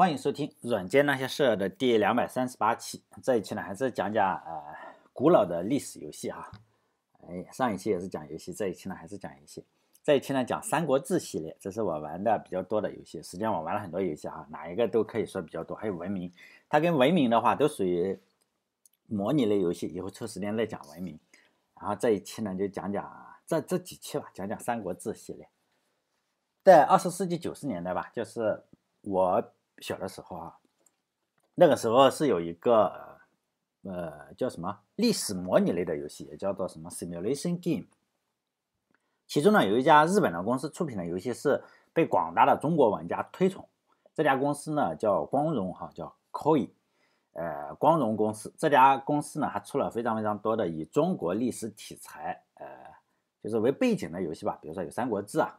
欢迎收听《软件那些事儿》的第两百三十八期。这一期呢，还是讲讲呃古老的历史游戏哈。哎，上一期也是讲游戏，这一期呢还是讲游戏。这一期呢讲《三国志》系列，这是我玩的比较多的游戏。实际上我玩了很多游戏哈，哪一个都可以说比较多。还有《文明》，它跟《文明》的话都属于模拟类游戏。以后抽时间再讲《文明》。然后这一期呢就讲讲这这几期吧，讲讲《三国志》系列。在二十世纪九十年代吧，就是我。小的时候啊，那个时候是有一个呃叫什么历史模拟类的游戏，也叫做什么 simulation game。其中呢，有一家日本的公司出品的游戏是被广大的中国玩家推崇。这家公司呢叫光荣哈，叫 k o i 呃，光荣公司。这家公司呢还出了非常非常多的以中国历史题材呃就是为背景的游戏吧，比如说有《三国志》啊，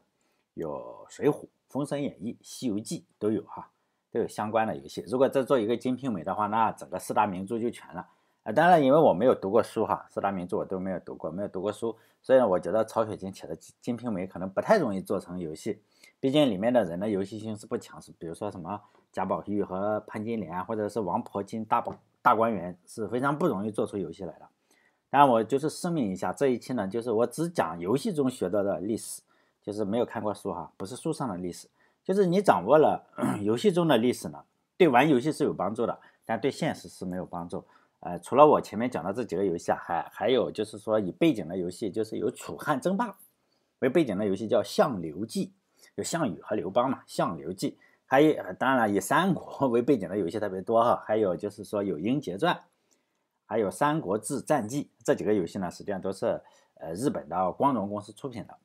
有《水浒》《封神演义》《西游记》都有哈。都有相关的游戏，如果再做一个《金瓶梅》的话，那整个四大名著就全了。啊，当然，因为我没有读过书哈，四大名著我都没有读过，没有读过书，所以呢，我觉得曹雪芹写的《金瓶梅》可能不太容易做成游戏，毕竟里面的人的游戏性是不强，是，比如说什么贾宝玉和潘金莲啊，或者是王婆金大宝大观园，是非常不容易做出游戏来的。当然，我就是声明一下，这一期呢，就是我只讲游戏中学到的历史，就是没有看过书哈，不是书上的历史。就是你掌握了 游戏中的历史呢，对玩游戏是有帮助的，但对现实是没有帮助。呃，除了我前面讲的这几个游戏啊，还还有就是说以背景的游戏，就是有楚汉争霸为背景的游戏叫《相刘记》，有项羽和刘邦嘛，《相刘记》还有当然以三国 为背景的游戏特别多哈，还有就是说有《英杰传》，还有《三国志战记》这几个游戏呢，实际上都是呃日本的光荣公司出品的。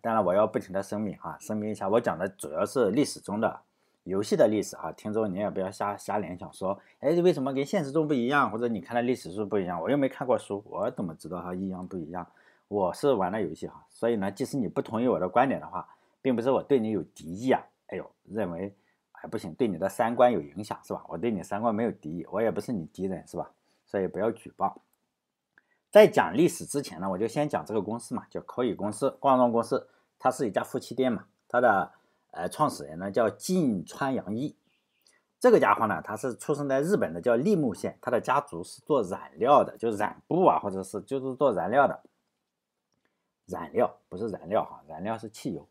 当然，我要不停的声明哈，声明一下，我讲的主要是历史中的游戏的历史哈。听众你也不要瞎瞎联想，说，哎，为什么跟现实中不一样，或者你看的历史书不一样，我又没看过书，我怎么知道它一样不一样？我是玩的游戏哈，所以呢，即使你不同意我的观点的话，并不是我对你有敌意啊，哎呦，认为还不行，对你的三观有影响是吧？我对你三观没有敌意，我也不是你敌人是吧？所以不要举报。在讲历史之前呢，我就先讲这个公司嘛，叫口语公司、冠荣公司，它是一家夫妻店嘛。它的呃创始人呢叫近川洋一，这个家伙呢，他是出生在日本的，叫立木县。他的家族是做染料的，就染布啊，或者是就是做染料的。染料不是燃料哈，燃料是汽油，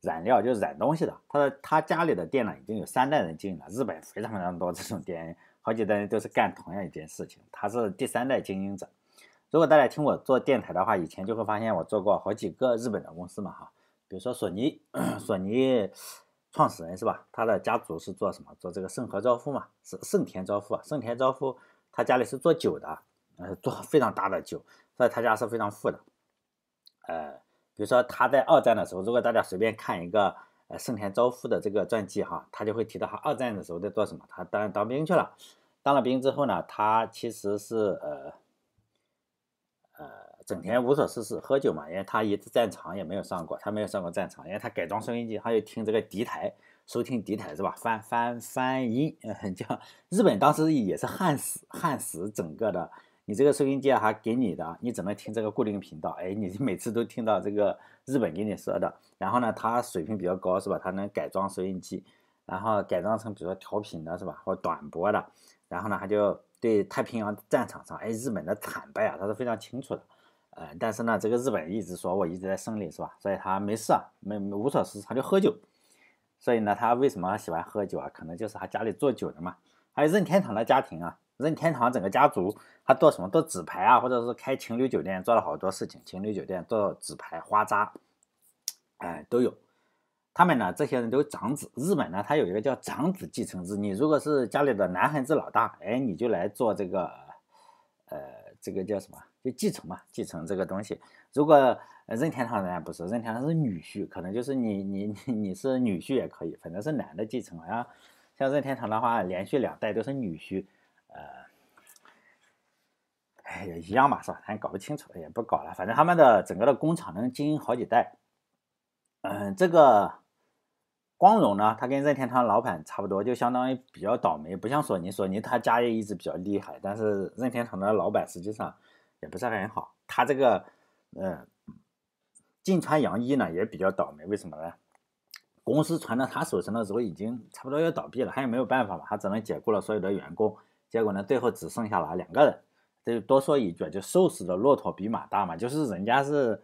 染料就是染东西的。他的他家里的店呢已经有三代人经营了，日本非常非常多这种店，好几代人都是干同样一件事情。他是第三代经营者。如果大家听我做电台的话，以前就会发现我做过好几个日本的公司嘛，哈，比如说索尼，索尼创始人是吧？他的家族是做什么？做这个盛和昭夫嘛，是盛田昭夫。啊。盛田昭夫他家里是做酒的，呃，做非常大的酒，所以他家是非常富的。呃，比如说他在二战的时候，如果大家随便看一个呃盛田昭夫的这个传记哈，他就会提到哈，二战的时候在做什么？他当然当兵去了。当了兵之后呢，他其实是呃。整天无所事事，喝酒嘛。因为他一次战场也没有上过，他没有上过战场。因为他改装收音机，他就听这个敌台，收听敌台是吧？翻翻翻音，叫日本当时也是焊死焊死整个的。你这个收音机还给你的，你只能听这个固定频道。哎，你每次都听到这个日本给你说的。然后呢，他水平比较高是吧？他能改装收音机，然后改装成比如说调频的，是吧？或短波的。然后呢，他就对太平洋战场上，哎，日本的惨败啊，他是非常清楚的。呃，但是呢，这个日本一直说我一直在胜利，是吧？所以他没事，啊，没无所事，事，他就喝酒。所以呢，他为什么喜欢喝酒啊？可能就是他家里做酒的嘛。还有任天堂的家庭啊，任天堂整个家族他做什么？做纸牌啊，或者是开情侣酒店，做了好多事情。情侣酒店做纸牌、花扎，哎，都有。他们呢，这些人都长子。日本呢，他有一个叫长子继承制。你如果是家里的男孩子老大，哎，你就来做这个，呃，这个叫什么？继承嘛，继承这个东西。如果任天堂人家不是任天堂是女婿，可能就是你你你你是女婿也可以，反正是男的继承啊。像任天堂的话，连续两代都是女婿，呃，哎，一样嘛是吧？咱搞不清楚，也不搞了。反正他们的整个的工厂能经营好几代。嗯，这个光荣呢，他跟任天堂老板差不多，就相当于比较倒霉，不像索尼索尼他家业一直比较厉害，但是任天堂的老板实际上。也不是很好，他这个，嗯，晋川洋一呢也比较倒霉，为什么呢？公司传到他手上的时候已经差不多要倒闭了，他也没有办法嘛，他只能解雇了所有的员工，结果呢，最后只剩下了两个人。这就多说一句，就瘦死的骆驼比马大嘛，就是人家是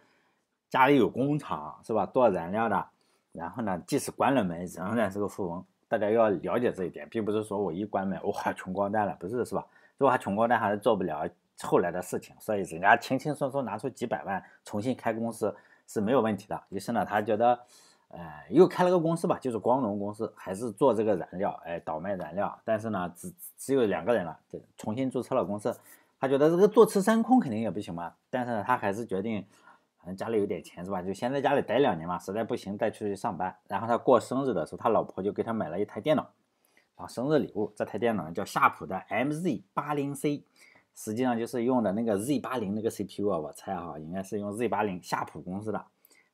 家里有工厂是吧，做燃料的，然后呢，即使关了门仍然是个富翁。大家要了解这一点，并不是说我一关门哇穷光蛋了，不是是吧？如果他穷光蛋还是做不了。后来的事情，所以人家轻轻松松拿出几百万重新开公司是没有问题的。于是呢，他觉得，呃，又开了个公司吧，就是光荣公司，还是做这个燃料，哎，倒卖燃料。但是呢，只只有两个人了，重新注册了公司。他觉得这个坐吃山空肯定也不行嘛。但是呢，他还是决定，反正家里有点钱是吧，就先在家里待两年嘛，实在不行再去上班。然后他过生日的时候，他老婆就给他买了一台电脑，啊，生日礼物。这台电脑叫夏普的 MZ 八零 C。实际上就是用的那个 Z 八零那个 CPU，啊，我猜哈，应该是用 Z 八零夏普公司的，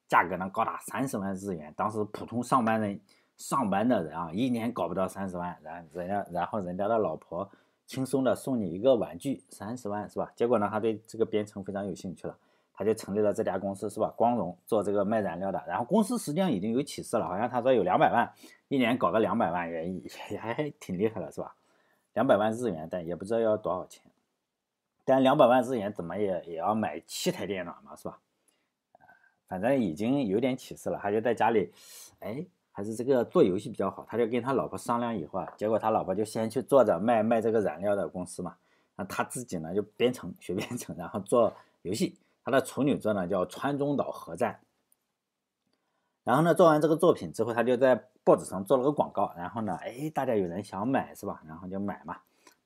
价格呢高达三十万日元。当时普通上班人上班的人啊，一年搞不到三十万，然人家然后人家的老婆轻松的送你一个玩具三十万是吧？结果呢，他对这个编程非常有兴趣了，他就成立了这家公司是吧？光荣做这个卖燃料的，然后公司实际上已经有起色了，好像他说有两百万，一年搞个两百万也也还挺厉害了是吧？两百万日元，但也不知道要多少钱。但两百万日元怎么也也要买七台电脑嘛，是吧？反正已经有点起色了。他就在家里，哎，还是这个做游戏比较好。他就跟他老婆商量以后啊，结果他老婆就先去做着卖卖这个染料的公司嘛。那他自己呢就编程学编程，然后做游戏。他的处女作呢叫《川中岛合战》。然后呢做完这个作品之后，他就在报纸上做了个广告。然后呢，哎，大家有人想买是吧？然后就买嘛。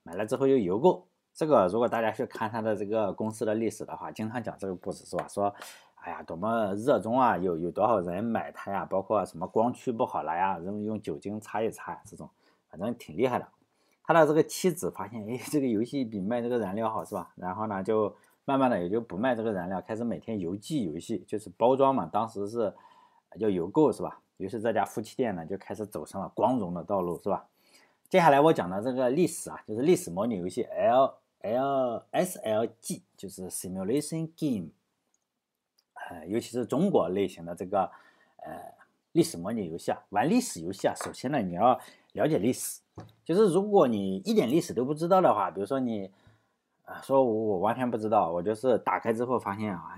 买了之后又邮购。这个如果大家去看他的这个公司的历史的话，经常讲这个故事是吧？说，哎呀，多么热衷啊！有有多少人买它呀？包括什么光驱不好了呀，用用酒精擦一擦呀，这种反正挺厉害的。他的这个妻子发现，哎，这个游戏比卖这个燃料好是吧？然后呢，就慢慢的也就不卖这个燃料，开始每天邮寄游戏，就是包装嘛，当时是叫邮购是吧？于是这家夫妻店呢，就开始走上了光荣的道路是吧？接下来我讲的这个历史啊，就是历史模拟游戏 L。L S L G 就是 simulation game，呃，尤其是中国类型的这个呃历史模拟游戏啊，玩历史游戏啊，首先呢你要了解历史，就是如果你一点历史都不知道的话，比如说你啊说我我完全不知道，我就是打开之后发现啊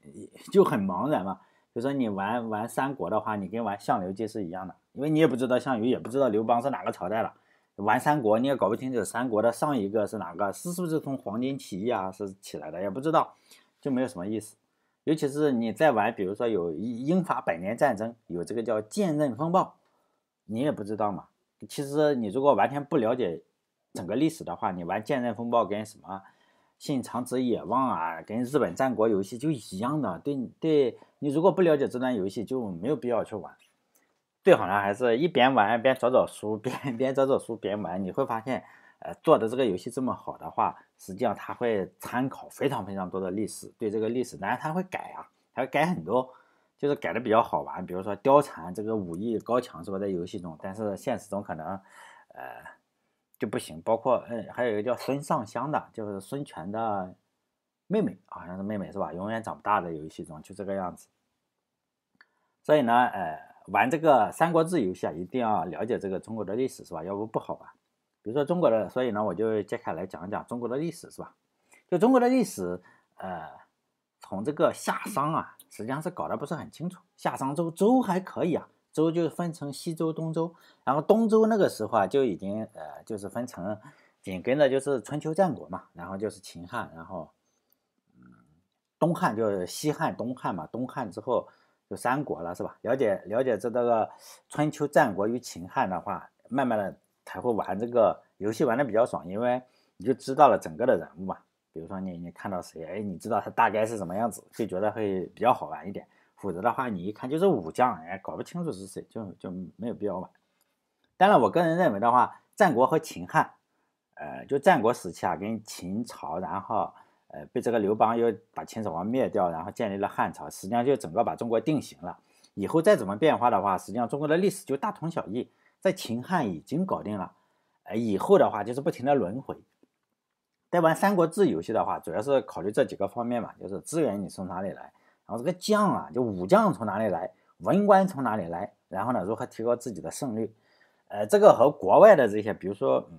就很茫然嘛，比如说你玩玩三国的话，你跟玩《相刘记》是一样的，因为你也不知道项羽也不知道刘邦是哪个朝代了。玩三国你也搞不清楚三国的上一个是哪个是是不是从黄巾起义啊是起来的也不知道，就没有什么意思。尤其是你在玩，比如说有英法百年战争，有这个叫《剑刃风暴》，你也不知道嘛。其实你如果完全不了解整个历史的话，你玩《剑刃风暴》跟什么《信长子野望》啊，跟日本战国游戏就一样的。对，对你如果不了解这段游戏，就没有必要去玩。最好呢，还是一边玩边找找书，边 边找找书边玩。你会发现，呃，做的这个游戏这么好的话，实际上他会参考非常非常多的历史。对这个历史，当然他会改啊，他会改很多，就是改的比较好玩。比如说貂蝉这个武艺高强是吧，在游戏中，但是现实中可能，呃，就不行。包括嗯，还有一个叫孙尚香的，就是孙权的妹妹，好像是妹妹是吧？永远长不大的游戏中就这个样子。所以呢，呃。玩这个《三国志》游戏啊，一定要了解这个中国的历史，是吧？要不不好玩。比如说中国的，所以呢，我就接下来讲一讲中国的历史，是吧？就中国的历史，呃，从这个夏商啊，实际上是搞得不是很清楚。夏商周周还可以啊，周就分成西周、东周，然后东周那个时候啊，就已经呃，就是分成，紧跟着就是春秋战国嘛，然后就是秦汉，然后嗯，东汉就是西汉、东汉嘛，东汉之后。有三国了是吧？了解了解这这个春秋战国与秦汉的话，慢慢的才会玩这个游戏玩的比较爽，因为你就知道了整个的人物嘛。比如说你你看到谁，哎，你知道他大概是什么样子，就觉得会比较好玩一点。否则的话，你一看就是武将，哎，搞不清楚是谁，就就没有必要玩。当然，我个人认为的话，战国和秦汉，呃，就战国时期啊，跟秦朝，然后。呃，被这个刘邦又把秦始皇灭掉，然后建立了汉朝，实际上就整个把中国定型了。以后再怎么变化的话，实际上中国的历史就大同小异。在秦汉已经搞定了，呃，以后的话就是不停的轮回。在玩三国志游戏的话，主要是考虑这几个方面嘛，就是资源你从哪里来，然后这个将啊，就武将从哪里来，文官从哪里来，然后呢，如何提高自己的胜率？呃，这个和国外的这些，比如说，嗯，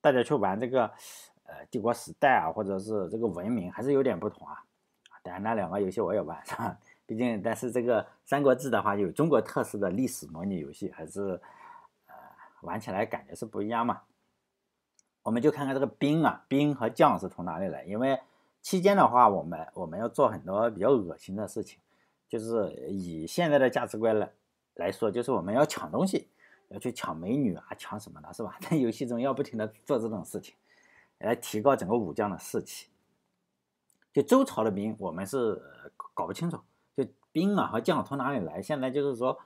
大家去玩这个。帝国时代啊，或者是这个文明，还是有点不同啊。当然，那两个游戏我也玩，是吧？毕竟，但是这个三国志的话，有中国特色的历史模拟游戏，还是呃，玩起来感觉是不一样嘛。我们就看看这个兵啊，兵和将是从哪里来？因为期间的话，我们我们要做很多比较恶心的事情，就是以现在的价值观来来说，就是我们要抢东西，要去抢美女啊，抢什么的，是吧？在游戏中要不停的做这种事情。来提高整个武将的士气。就周朝的兵，我们是搞不清楚，就兵啊和将从哪里来。现在就是说，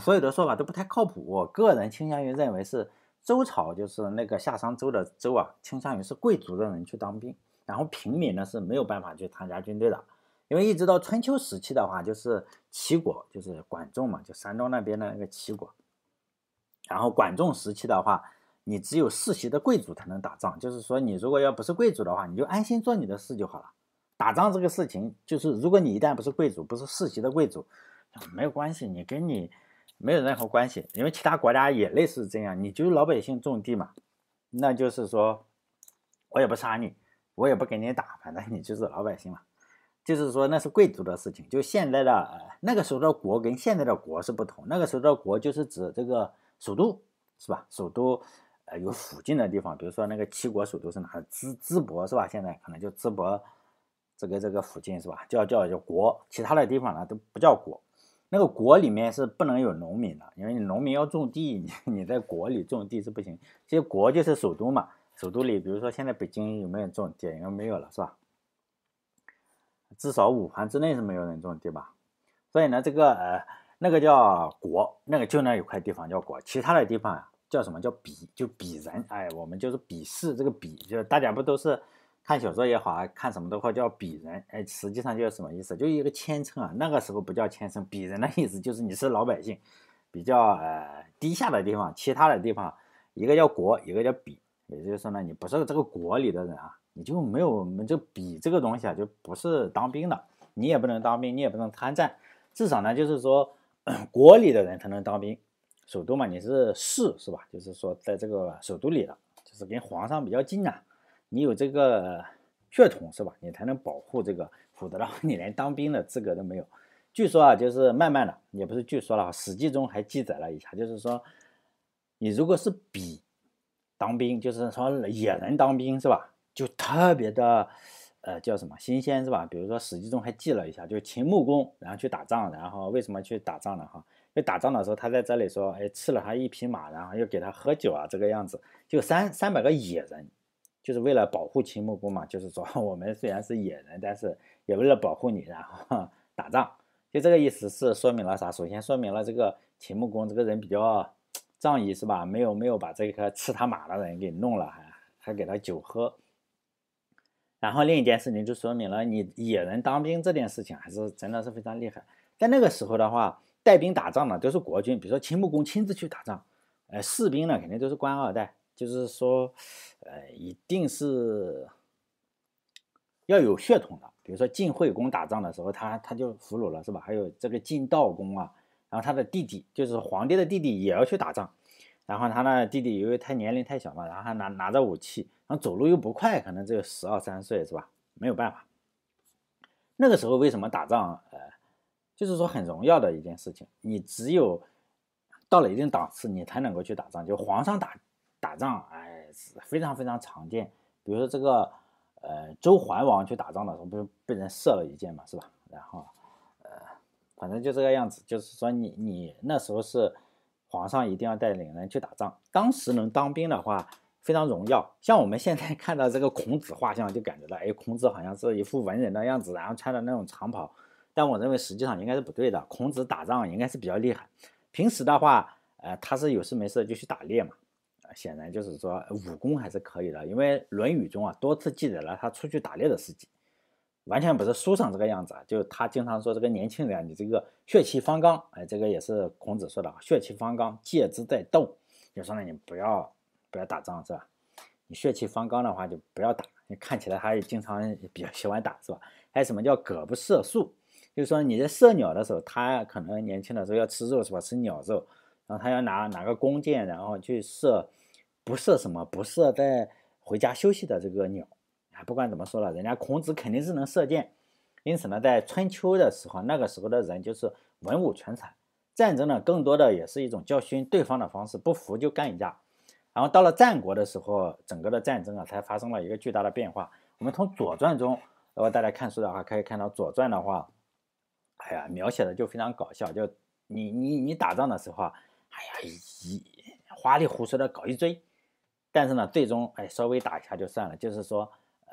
所有的说法都不太靠谱。我个人倾向于认为是周朝，就是那个夏商周的周啊，倾向于是贵族的人去当兵，然后平民呢是没有办法去参加军队的。因为一直到春秋时期的话，就是齐国，就是管仲嘛，就山东那边的那个齐国，然后管仲时期的话。你只有世袭的贵族才能打仗，就是说，你如果要不是贵族的话，你就安心做你的事就好了。打仗这个事情，就是如果你一旦不是贵族，不是世袭的贵族，没有关系，你跟你没有任何关系，因为其他国家也类似这样，你就是老百姓种地嘛。那就是说，我也不杀你，我也不给你打，反正你就是老百姓嘛。就是说，那是贵族的事情。就现在的那个时候的国跟现在的国是不同，那个时候的国就是指这个首都，是吧？首都。呃，有附近的地方，比如说那个齐国首都是哪？淄淄博是吧？现在可能就淄博，这个这个附近是吧？叫叫叫国，其他的地方呢都不叫国。那个国里面是不能有农民的，因为你农民要种地，你你在国里种地是不行。这国就是首都嘛，首都里，比如说现在北京有没有人种地？没有了是吧？至少五环之内是没有人种地吧？所以呢，这个呃，那个叫国，那个就那一块地方叫国，其他的地方呀。叫什么叫鄙就鄙人哎，我们就是鄙视这个鄙，就是大家不都是看小说也好啊，看什么的话叫鄙人哎，实际上就是什么意思？就一个谦称啊，那个时候不叫谦称，鄙人的意思就是你是老百姓，比较呃低下的地方，其他的地方一个叫国，一个叫鄙，也就是说呢，你不是这个国里的人啊，你就没有我们就鄙这个东西啊，就不是当兵的，你也不能当兵，你也不能参战，至少呢就是说 国里的人才能当兵。首都嘛，你是士是吧？就是说，在这个首都里的，就是跟皇上比较近啊。你有这个血统是吧？你才能保护这个，否则的话，你连当兵的资格都没有。据说啊，就是慢慢的，也不是据说了，《史记》中还记载了一下，就是说，你如果是比当兵，就是说野人当兵是吧？就特别的，呃，叫什么新鲜是吧？比如说《史记》中还记了一下，就是秦穆公，然后去打仗，然后为什么去打仗呢？哈。因为打仗的时候，他在这里说：“哎，赐了他一匹马，然后又给他喝酒啊，这个样子，就三三百个野人，就是为了保护秦穆公嘛。就是说，我们虽然是野人，但是也为了保护你，然后 打仗。就这个意思是说明了啥？首先说明了这个秦穆公这个人比较 仗义，是吧？没有没有把这个赐他马的人给弄了，还还给他酒喝。然后另一件事情就说明了你野人当兵这件事情还是真的是非常厉害。在那个时候的话，带兵打仗的都是国军，比如说秦穆公亲自去打仗，呃，士兵呢肯定都是官二代，就是说，呃，一定是要有血统的。比如说晋惠公打仗的时候，他他就俘虏了，是吧？还有这个晋悼公啊，然后他的弟弟，就是皇帝的弟弟，也要去打仗。然后他那弟弟由于他年龄太小嘛，然后拿拿着武器，然后走路又不快，可能只有十二三岁，是吧？没有办法。那个时候为什么打仗？呃。就是说很荣耀的一件事情，你只有到了一定档次，你才能够去打仗。就皇上打打仗，哎，非常非常常见。比如说这个，呃，周桓王去打仗的时候，不是被人射了一箭嘛，是吧？然后，呃，反正就这个样子。就是说你你那时候是皇上，一定要带领人去打仗。当时能当兵的话，非常荣耀。像我们现在看到这个孔子画像，就感觉到，哎，孔子好像是一副文人的样子，然后穿着那种长袍。但我认为实际上应该是不对的。孔子打仗应该是比较厉害，平时的话，呃，他是有事没事就去打猎嘛，啊，显然就是说武功还是可以的。因为《论语》中啊多次记载了他出去打猎的事迹，完全不是书上这个样子啊。就是他经常说这个年轻人，你这个血气方刚，哎，这个也是孔子说的，血气方刚，戒之在斗。就说呢，你不要不要打仗是吧？你血气方刚的话就不要打。你看起来还也经常比较喜欢打是吧？还有什么叫葛不射宿？就是说你在射鸟的时候，他可能年轻的时候要吃肉是吧？吃鸟肉，然后他要拿拿个弓箭，然后去射，不射什么？不射在回家休息的这个鸟啊！不管怎么说了，人家孔子肯定是能射箭，因此呢，在春秋的时候，那个时候的人就是文武全才，战争呢更多的也是一种教训对方的方式，不服就干一架。然后到了战国的时候，整个的战争啊才发生了一个巨大的变化。我们从《左传》中如果大家看书的话，可以看到《左传》的话。哎呀，描写的就非常搞笑，就你你你打仗的时候，啊，哎呀，一花里胡哨的搞一堆，但是呢，最终哎，稍微打一下就算了，就是说，呃，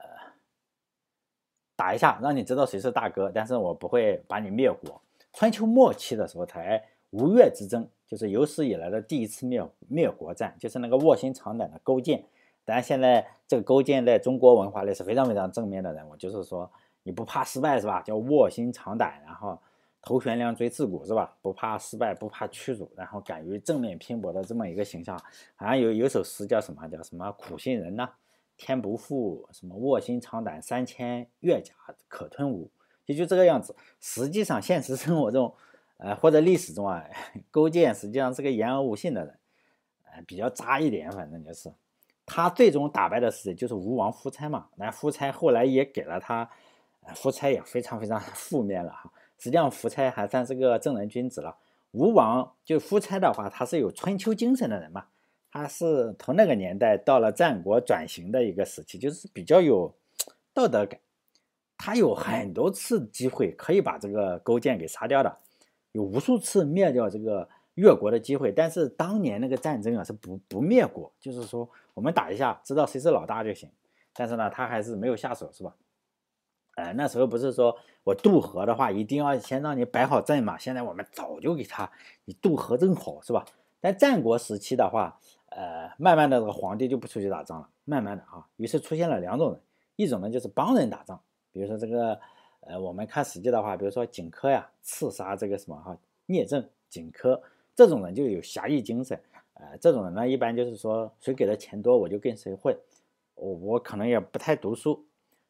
打一下让你知道谁是大哥，但是我不会把你灭国。春秋末期的时候，才吴越之争，就是有史以来的第一次灭灭国战，就是那个卧薪尝胆的勾践。然，现在这个勾践在中国文化里是非常非常正面的人物，就是说。你不怕失败是吧？叫卧薪尝胆，然后头悬梁锥刺股是吧？不怕失败，不怕屈辱，然后敢于正面拼搏的这么一个形象。好像有有首诗叫什么？叫什么苦心人呢？天不负，什么卧薪尝胆三千越甲可吞吴，也就这个样子。实际上，现实生活中呃，或者历史中啊，勾践实际上是个言而无信的人，呃，比较渣一点。反正就是他最终打败的是就是吴王夫差嘛。那夫差后来也给了他。夫差也非常非常负面了哈，实际上夫差还算是个正人君子了。吴王就夫差的话，他是有春秋精神的人嘛，他是从那个年代到了战国转型的一个时期，就是比较有道德感。他有很多次机会可以把这个勾践给杀掉的，有无数次灭掉这个越国的机会，但是当年那个战争啊是不不灭国，就是说我们打一下知道谁是老大就行。但是呢，他还是没有下手，是吧？呃，那时候不是说我渡河的话，一定要先让你摆好阵嘛。现在我们早就给他，你渡河正好是吧？在战国时期的话，呃，慢慢的这个皇帝就不出去打仗了，慢慢的啊，于是出现了两种人，一种呢就是帮人打仗，比如说这个，呃，我们看史记的话，比如说荆轲呀刺杀这个什么哈聂政，荆轲这种人就有侠义精神，呃，这种人呢一般就是说谁给的钱多我就跟谁混，我我可能也不太读书。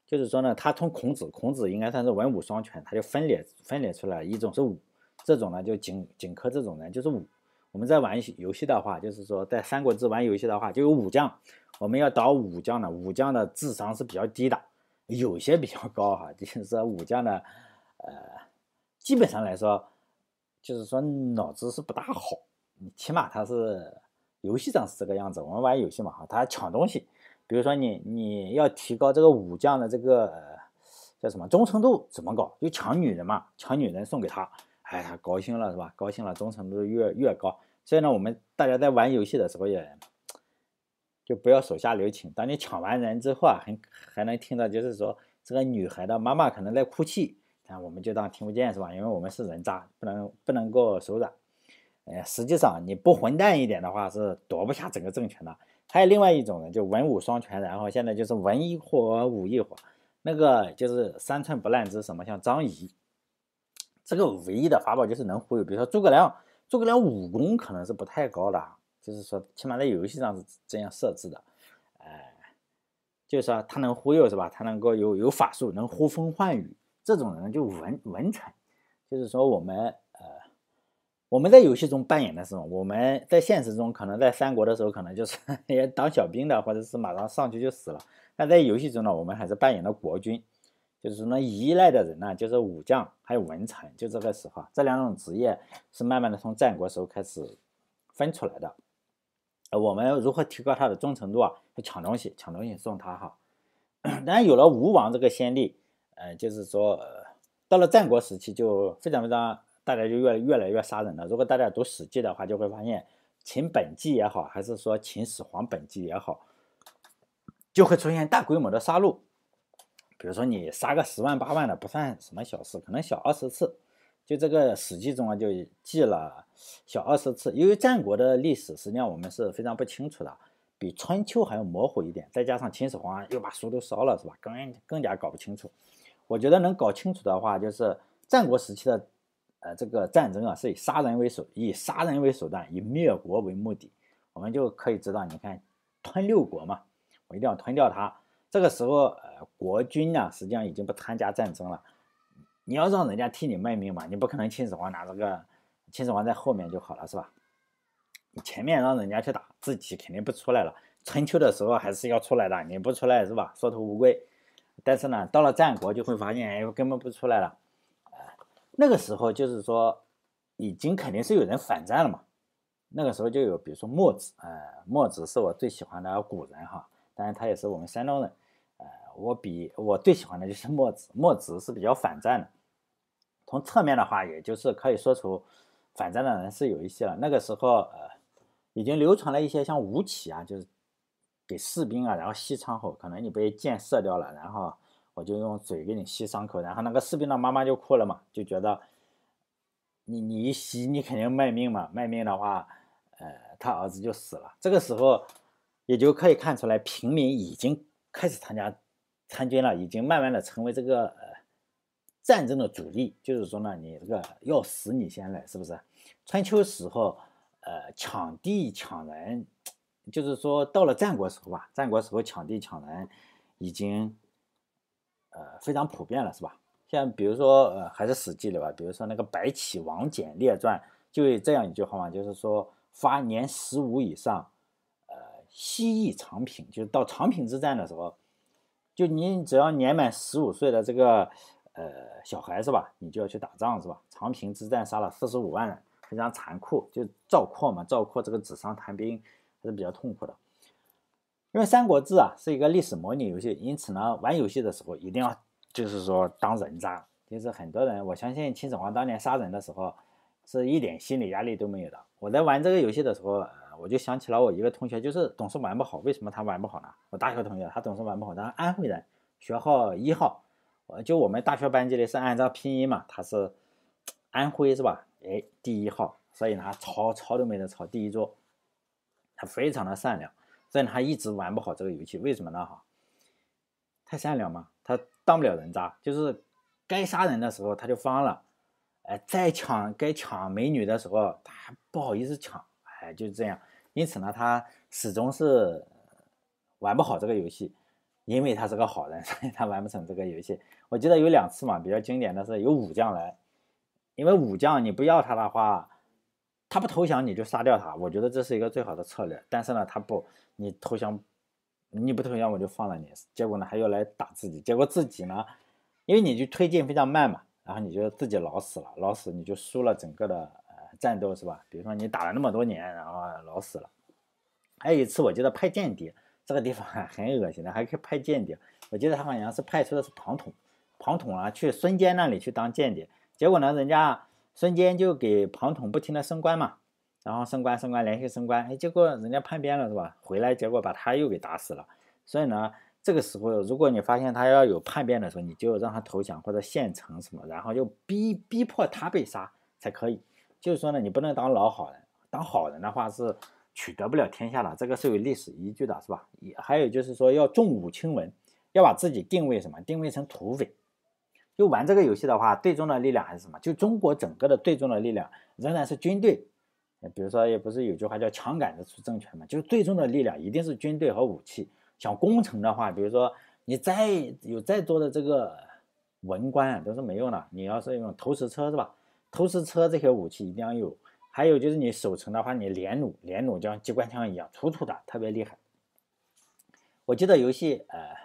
就是说呢，他从孔子，孔子应该算是文武双全，他就分裂分裂出来一种是武，这种呢就景景珂这种人就是武。我们在玩游戏的话，就是说在《三国志》玩游戏的话，就有武将。我们要打武将呢，武将的智商是比较低的，有些比较高哈，就是说武将呢，呃，基本上来说，就是说脑子是不大好，你起码他是游戏上是这个样子。我们玩游戏嘛哈，他抢东西。比如说你，你要提高这个武将的这个叫什么忠诚度，怎么搞？就抢女人嘛，抢女人送给他，哎，他高兴了是吧？高兴了，忠诚度越越高。所以呢，我们大家在玩游戏的时候也就不要手下留情。当你抢完人之后啊，很还能听到就是说这个女孩的妈妈可能在哭泣，啊，我们就当听不见是吧？因为我们是人渣，不能不能够手软。哎，实际上你不混蛋一点的话，是夺不下整个政权的。还有另外一种呢，就文武双全，然后现在就是文一火武一火，那个就是三寸不烂之什么，像张仪，这个唯一的法宝就是能忽悠。比如说诸葛亮，诸葛亮武功可能是不太高的，就是说起码在游戏上是这样设置的，呃，就是说他能忽悠是吧？他能够有有法术，能呼风唤雨，这种人就文文臣，就是说我们。我们在游戏中扮演的是什么？我们在现实中可能在三国的时候，可能就是 也当小兵的，或者是马上上去就死了。那在游戏中呢，我们还是扮演的国君，就是什依赖的人呢？就是武将还有文臣，就这个时候，这两种职业是慢慢的从战国时候开始分出来的。呃，我们如何提高他的忠诚度啊？就抢东西，抢东西送他哈。当然有了吴王这个先例，呃，就是说到了战国时期就非常非常。大家就越越来越杀人了。如果大家读《史记》的话，就会发现《秦本纪》也好，还是说《秦始皇本纪》也好，就会出现大规模的杀戮。比如说，你杀个十万八万的不算什么小事，可能小二十次，就这个《史记》中啊，就记了小二十次。由于战国的历史实际上我们是非常不清楚的，比春秋还要模糊一点。再加上秦始皇又把书都烧了，是吧？更更加搞不清楚。我觉得能搞清楚的话，就是战国时期的。呃，这个战争啊是以杀人为首，以杀人为手段，以灭国为目的。我们就可以知道，你看吞六国嘛，我一定要吞掉它。这个时候，呃，国君呢实际上已经不参加战争了。你要让人家替你卖命嘛，你不可能。秦始皇拿这个，秦始皇在后面就好了，是吧？前面让人家去打，自己肯定不出来了。春秋的时候还是要出来的，你不出来是吧？缩头乌龟。但是呢，到了战国就会发现，哎，根本不出来了。那个时候就是说，已经肯定是有人反战了嘛。那个时候就有，比如说墨子，呃，墨子是我最喜欢的古人哈，当然他也是我们山东人，呃，我比我最喜欢的就是墨子，墨子是比较反战的。从侧面的话，也就是可以说出反战的人是有一些了。那个时候，呃，已经流传了一些像吴起啊，就是给士兵啊，然后西昌后可能你被箭射掉了，然后。我就用嘴给你吸伤口，然后那个士兵的妈妈就哭了嘛，就觉得，你你一吸，你肯定卖命嘛，卖命的话，呃，他儿子就死了。这个时候，也就可以看出来，平民已经开始参加参军了，已经慢慢的成为这个呃战争的主力。就是说呢，你这个要死你先来，是不是？春秋时候，呃，抢地抢人，就是说到了战国时候吧，战国时候抢地抢人已经。呃，非常普遍了，是吧？像比如说，呃，还是《史记》里吧？比如说那个白起、王翦列传，就这样一句话嘛，就是说，发年十五以上，呃，西诣长平，就是到长平之战的时候，就你只要年满十五岁的这个呃小孩是吧，你就要去打仗是吧？长平之战杀了四十五万人，非常残酷。就赵括嘛，赵括这个纸上谈兵还是比较痛苦的。因为《三国志》啊是一个历史模拟游戏，因此呢，玩游戏的时候一定要就是说当人渣。就是很多人，我相信秦始皇当年杀人的时候，是一点心理压力都没有的。我在玩这个游戏的时候，我就想起了我一个同学，就是总是玩不好。为什么他玩不好呢？我大学同学，他总是玩不好。他是安徽人，学号一号。我就我们大学班级里是按照拼音嘛，他是安徽是吧？哎，第一号，所以他抄抄都没得抄第一桌。他非常的善良。但他一直玩不好这个游戏，为什么呢？哈，太善良嘛，他当不了人渣，就是该杀人的时候他就方了，哎，再抢该抢美女的时候他还不好意思抢，哎，就是这样。因此呢，他始终是玩不好这个游戏，因为他是个好人，所以他玩不成这个游戏。我记得有两次嘛，比较经典的是有武将来，因为武将你不要他的话。他不投降，你就杀掉他。我觉得这是一个最好的策略。但是呢，他不，你投降，你不投降，我就放了你。结果呢，还要来打自己。结果自己呢，因为你就推进非常慢嘛，然后你就自己老死了，老死你就输了整个的呃战斗，是吧？比如说你打了那么多年，然后老死了。还有一次我记得派间谍，这个地方 很恶心的，还可以派间谍。我记得他好像是派出的是庞统，庞统啊，去孙坚那里去当间谍。结果呢，人家。瞬间就给庞统不停的升官嘛，然后升官升官连续升官，哎，结果人家叛变了是吧？回来结果把他又给打死了。所以呢，这个时候如果你发现他要有叛变的时候，你就让他投降或者献城什么，然后又逼逼迫他被杀才可以。就是说呢，你不能当老好人，当好人的话是取得不了天下的，这个是有历史依据的，是吧？也还有就是说要重武轻文，要把自己定位什么？定位成土匪。就玩这个游戏的话，最终的力量还是什么？就中国整个的最终的力量仍然是军队。比如说，也不是有句话叫“强杆子出政权”嘛，就最终的力量一定是军队和武器。想攻城的话，比如说你再有再多的这个文官都是没用的。你要是用投石车是吧？投石车这些武器一定要有。还有就是你守城的话，你连弩、连弩就像机关枪一样，突突的特别厉害。我记得游戏，呃。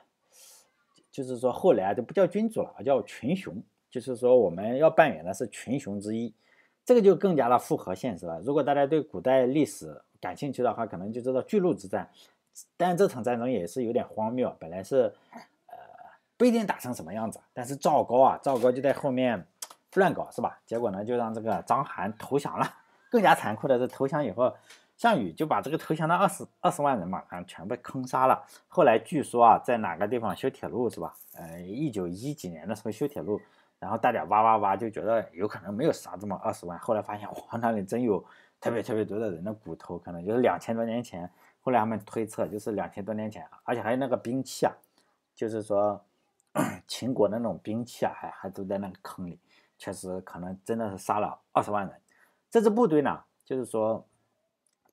就是说，后来就不叫君主了，叫群雄。就是说，我们要扮演的是群雄之一，这个就更加的符合现实了。如果大家对古代历史感兴趣的话，可能就知道巨鹿之战，但这场战争也是有点荒谬，本来是呃不一定打成什么样子，但是赵高啊，赵高就在后面乱搞，是吧？结果呢，就让这个章邯投降了。更加残酷的是，投降以后。项羽就把这个投降的二十二十万人嘛，啊全被坑杀了。后来据说啊，在哪个地方修铁路是吧？呃，一九一几年的时候修铁路，然后大家挖挖挖，就觉得有可能没有杀这么二十万。后来发现，哇，那里真有特别特别多的人的骨头，可能就是两千多年前。后来他们推测，就是两千多年前，而且还有那个兵器啊，就是说，秦国的那种兵器啊，还还都在那个坑里。确实，可能真的是杀了二十万人。这支部队呢，就是说。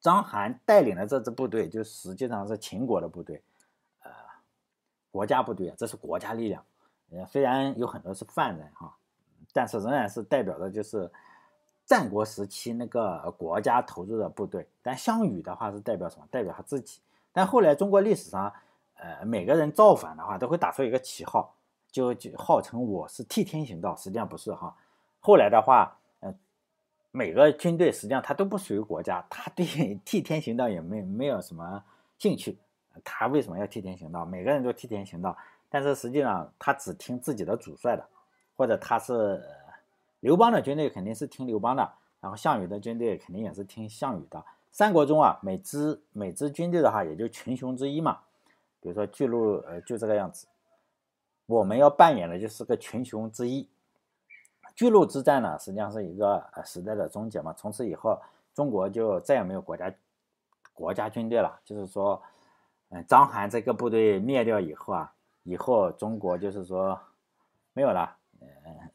张邯带领的这支部队，就实际上是秦国的部队，呃，国家部队，这是国家力量。呃，虽然有很多是犯人哈，但是仍然是代表的就是战国时期那个国家投入的部队。但项羽的话是代表什么？代表他自己。但后来中国历史上，呃，每个人造反的话都会打出一个旗号，就就号称我是替天行道，实际上不是哈。后来的话。每个军队实际上它都不属于国家，他对 替天行道也没没有什么兴趣。他为什么要替天行道？每个人都替天行道，但是实际上他只听自己的主帅的，或者他是刘邦的军队肯定是听刘邦的，然后项羽的军队肯定也是听项羽的。三国中啊，每支每支军队的话也就群雄之一嘛，比如说巨鹿，呃，就这个样子。我们要扮演的就是个群雄之一。巨鹿之战呢，实际上是一个时代的终结嘛。从此以后，中国就再也没有国家国家军队了。就是说，嗯，章邯这个部队灭掉以后啊，以后中国就是说没有了，嗯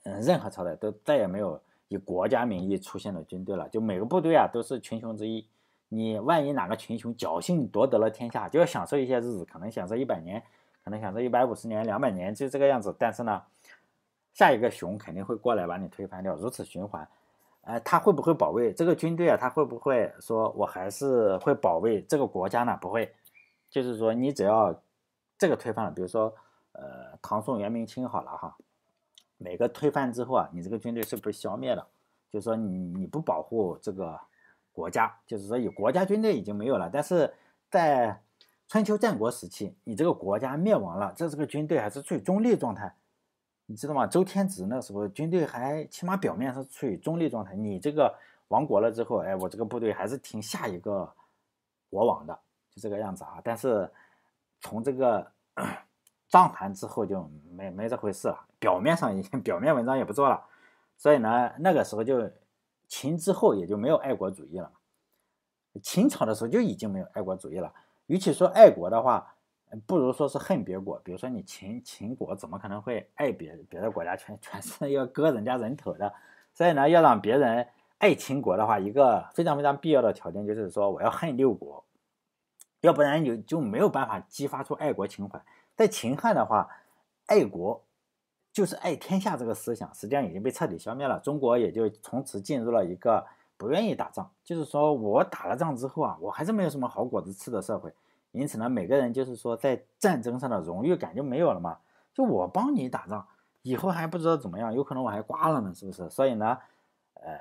嗯，任何朝代都再也没有以国家名义出现的军队了。就每个部队啊，都是群雄之一。你万一哪个群雄侥幸夺得了天下，就要享受一些日子，可能享受一百年，可能享受一百五十年、两百年，就这个样子。但是呢，下一个熊肯定会过来把你推翻掉，如此循环，呃，他会不会保卫这个军队啊？他会不会说我还是会保卫这个国家呢？不会，就是说你只要这个推翻了，比如说呃唐宋元明清好了哈，每个推翻之后啊，你这个军队是不是消灭了？就是说你你不保护这个国家，就是说有国家军队已经没有了。但是在春秋战国时期，你这个国家灭亡了，这是个军队还是最中立状态？你知道吗？周天子那时候军队还起码表面是处于中立状态，你这个亡国了之后，哎，我这个部队还是听下一个国王的，就这个样子啊。但是从这个章 邯之后就没没这回事了，表面上已经 表面文章也不做了。所以呢，那个时候就秦之后也就没有爱国主义了，秦朝的时候就已经没有爱国主义了。与其说爱国的话。不如说是恨别国，比如说你秦秦国怎么可能会爱别别的国家？全全是要割人家人头的。所以呢，要让别人爱秦国的话，一个非常非常必要的条件就是说，我要恨六国，要不然就就没有办法激发出爱国情怀。在秦汉的话，爱国就是爱天下这个思想，实际上已经被彻底消灭了。中国也就从此进入了一个不愿意打仗，就是说我打了仗之后啊，我还是没有什么好果子吃的社会。因此呢，每个人就是说，在战争上的荣誉感就没有了嘛？就我帮你打仗，以后还不知道怎么样，有可能我还挂了呢，是不是？所以呢，呃，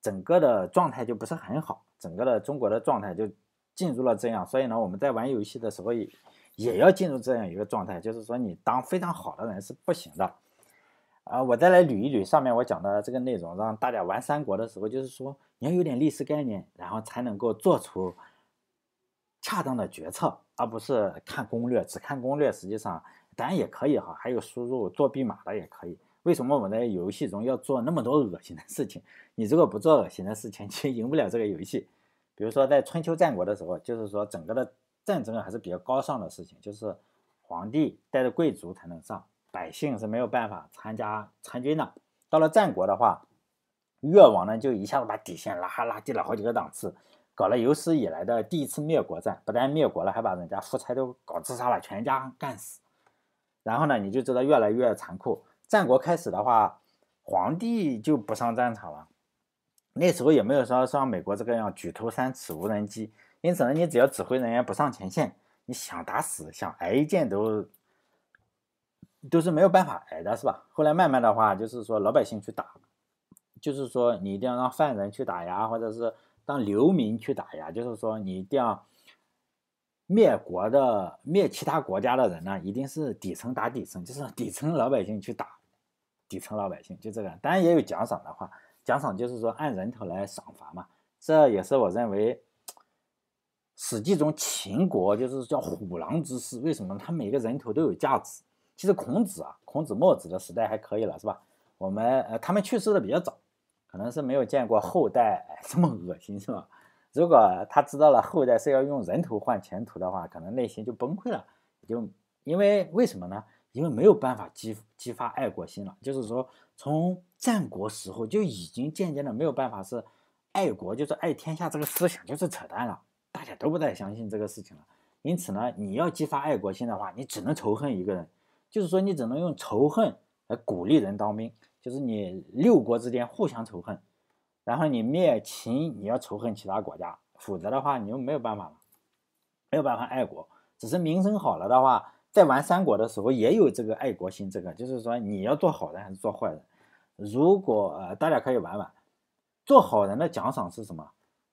整个的状态就不是很好，整个的中国的状态就进入了这样。所以呢，我们在玩游戏的时候也也要进入这样一个状态，就是说你当非常好的人是不行的。啊，我再来捋一捋上面我讲的这个内容，让大家玩三国的时候，就是说你要有点历史概念，然后才能够做出。恰当的决策，而不是看攻略。只看攻略，实际上咱也可以哈，还有输入作弊码的也可以。为什么我在游戏中要做那么多恶心的事情？你如果不做恶心的事情，其 实赢不了这个游戏。比如说，在春秋战国的时候，就是说整个的战争还是比较高尚的事情，就是皇帝带着贵族才能上，百姓是没有办法参加参军的。到了战国的话，越王呢就一下子把底线拉拉低了好几个档次。搞了有史以来的第一次灭国战，不但灭国了，还把人家夫差都搞自杀了，全家干死。然后呢，你就知道越来越残酷。战国开始的话，皇帝就不上战场了，那时候也没有说像美国这个样举头三尺无人机，因此呢，你只要指挥人员不上前线，你想打死想挨一箭都都是没有办法挨的，是吧？后来慢慢的话，就是说老百姓去打，就是说你一定要让犯人去打呀，或者是。当流民去打压，就是说你一定要灭国的灭其他国家的人呢，一定是底层打底层，就是底层老百姓去打底层老百姓，就这个。当然也有奖赏的话，奖赏就是说按人头来赏罚嘛。这也是我认为《史记》中秦国就是叫虎狼之师，为什么？他每个人头都有价值。其实孔子啊，孔子、墨子的时代还可以了，是吧？我们呃，他们去世的比较早。可能是没有见过后代 这么恶心是吧？如果他知道了后代是要用人头换前途的话，可能内心就崩溃了，就因为为什么呢？因为没有办法激激发爱国心了。就是说，从战国时候就已经渐渐的没有办法是爱国，就是爱天下这个思想就是扯淡了，大家都不太相信这个事情了。因此呢，你要激发爱国心的话，你只能仇恨一个人，就是说你只能用仇恨来鼓励人当兵。就是你六国之间互相仇恨，然后你灭秦，你要仇恨其他国家，否则的话你就没有办法了，没有办法爱国。只是名声好了的话，在玩三国的时候也有这个爱国心。这个就是说你要做好人还是做坏人。如果呃大家可以玩玩，做好人的奖赏是什么？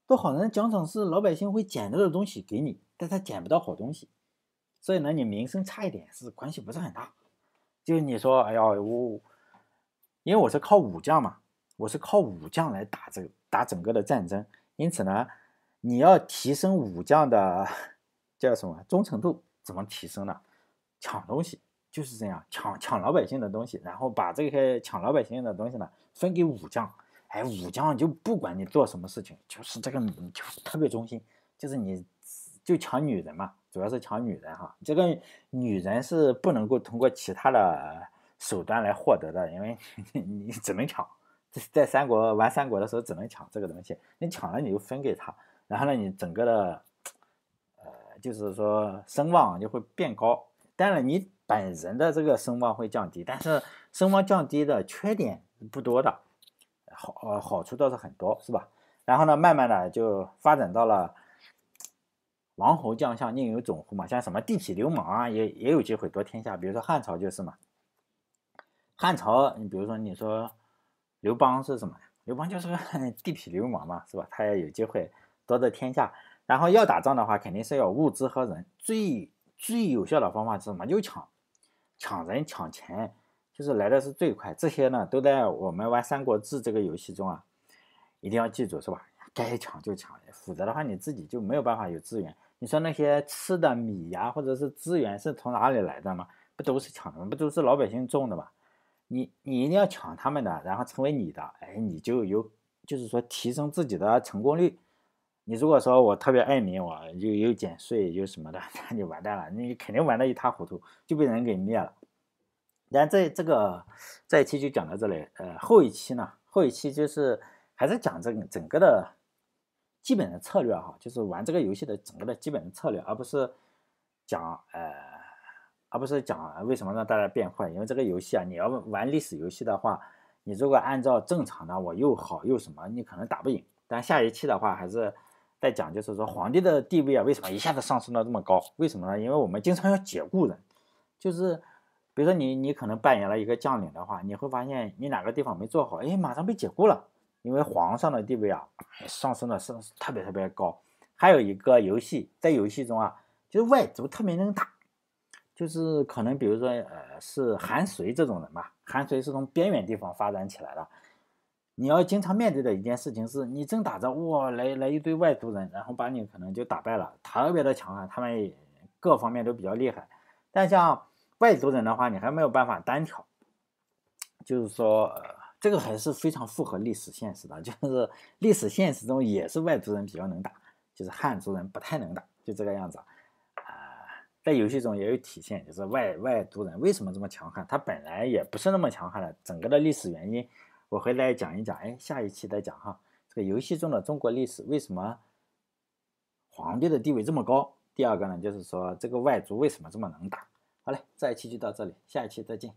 做好人的奖赏是老百姓会捡到的东西给你，但他捡不到好东西，所以呢，你名声差一点是关系不是很大。就你说，哎呀，我。因为我是靠武将嘛，我是靠武将来打这打整个的战争，因此呢，你要提升武将的叫什么忠诚度？怎么提升呢？抢东西就是这样，抢抢老百姓的东西，然后把这些抢老百姓的东西呢分给武将。哎，武将就不管你做什么事情，就是这个就是特别忠心，就是你就抢女人嘛，主要是抢女人哈。这个女人是不能够通过其他的。手段来获得的，因为 你只能抢，在三国玩三国的时候只能抢这个东西，你抢了你就分给他，然后呢你整个的呃就是说声望就会变高，但是你本人的这个声望会降低，但是声望降低的缺点不多的，好呃好处倒是很多是吧？然后呢慢慢的就发展到了王侯将相宁有种乎嘛，像什么地痞流氓啊也也有机会夺天下，比如说汉朝就是嘛。汉朝，你比如说，你说刘邦是什么？刘邦就是个地痞流氓嘛，是吧？他也有机会夺得天下。然后要打仗的话，肯定是要物资和人，最最有效的方法是什么就抢？抢人、抢钱，就是来的是最快。这些呢，都在我们玩《三国志》这个游戏中啊，一定要记住，是吧？该抢就抢，否则的话，你自己就没有办法有资源。你说那些吃的米呀，或者是资源是从哪里来的吗？不都是抢的吗？不都是老百姓种的吗？你你一定要抢他们的，然后成为你的，哎，你就有就是说提升自己的成功率。你如果说我特别爱民，我又又减税又什么的，那就完蛋了，你肯定玩的一塌糊涂，就被人给灭了。然后这这个这一期就讲到这里，呃，后一期呢，后一期就是还是讲这个整个的基本的策略哈，就是玩这个游戏的整个的基本的策略，而不是讲呃。而不是讲为什么让大家变坏，因为这个游戏啊，你要玩历史游戏的话，你如果按照正常的我又好又什么，你可能打不赢。但下一期的话还是在讲，就是说皇帝的地位啊，为什么一下子上升到这么高？为什么呢？因为我们经常要解雇人，就是比如说你你可能扮演了一个将领的话，你会发现你哪个地方没做好，哎，马上被解雇了。因为皇上的地位啊，上升的是特别特别高。还有一个游戏，在游戏中啊，就是外族特别能打。就是可能，比如说，呃，是韩遂这种人吧，韩遂是从边远地方发展起来的。你要经常面对的一件事情是，你正打着，哇，来来一堆外族人，然后把你可能就打败了，特别的强悍，他们各方面都比较厉害。但像外族人的话，你还没有办法单挑。就是说，呃，这个还是非常符合历史现实的，就是历史现实中也是外族人比较能打，就是汉族人不太能打，就这个样子。在游戏中也有体现，就是外外族人为什么这么强悍？他本来也不是那么强悍的，整个的历史原因我回来讲一讲。哎，下一期再讲哈。这个游戏中的中国历史为什么皇帝的地位这么高？第二个呢，就是说这个外族为什么这么能打？好嘞，这一期就到这里，下一期再见。